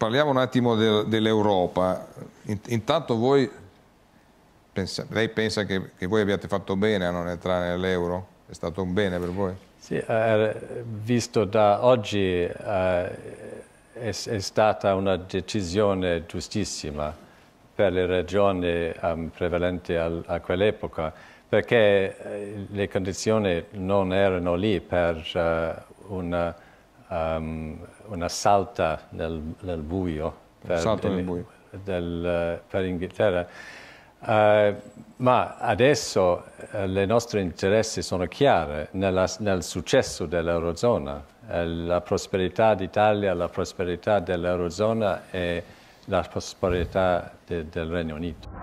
parliamo un attimo de, dell'Europa. Intanto voi, pensa, lei pensa che, che, voi abbiate fatto bene a non entrare nell'euro? È stato un bene per voi? Sì, eh, visto da oggi eh, è, è, stata una decisione giustissima per le ragioni um, ehm, prevalenti al, a quell'epoca, perché eh, le condizioni non erano lì per uh, una um, una salta nel, nel buio. Per, salto nel buio. Del, eh, per Inghilterra. Uh, ma adesso uh, le nostre interessi sono chiare nella, nel successo dell'Eurozona. Uh, la prosperità d'Italia, la prosperità dell'Eurozona e la prosperità de, del Regno Unito.